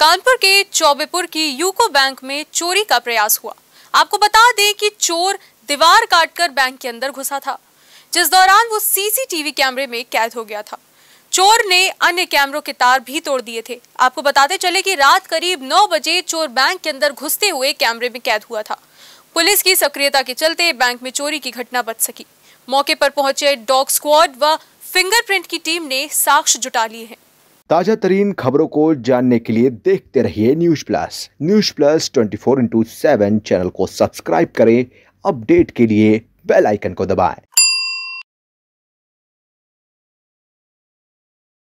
कानपुर के चौबेपुर की UCO bank में चोरी का प्रयास हुआ आपको बता दें कि चोर दीवार काटकर बैंक के अंदर घुसा था जिस दौरान वो सीसीटीवी कैमरे में कैद हो गया था चोर ने अन्य कैमरों के तार भी तोड़ दिए थे आपको बताते चले कि रात करीब 9 बजे चोर बैंक के अंदर घुसते हुए कैमरे में कैद हुआ था पुलिस की सक्रियता के चलते बैंक में चोरी की घटना बच सकी मौके पर पहुंचे डॉग स्क्वाड व फिंगरप्रिंट की टीम ने साक्ष्य जुटा लिए हैं ताज़ा तरीन खबरों को जानने के लिए देखते रहिए news plus news plus twenty four into seven channel को सब्सक्राइब करें अपडेट के लिए बेल आइकन को दबाएं